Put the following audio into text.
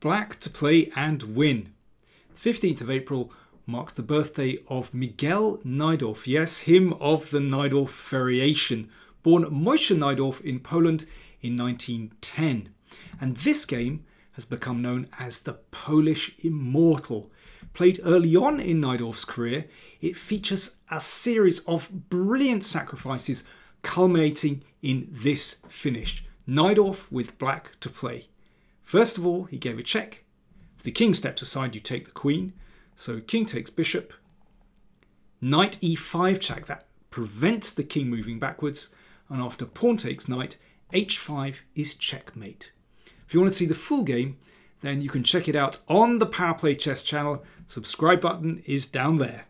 black to play and win. The 15th of April marks the birthday of Miguel Neidorf, yes, him of the Neidorf variation, born Moshe Neidorf in Poland in 1910. And this game has become known as the Polish Immortal. Played early on in Neidorf's career, it features a series of brilliant sacrifices culminating in this finish. Neidorf with black to play. First of all, he gave a check. If the king steps aside, you take the queen. So king takes bishop. Knight e5 check. That prevents the king moving backwards. And after pawn takes knight, h5 is checkmate. If you want to see the full game, then you can check it out on the Powerplay Chess channel. Subscribe button is down there.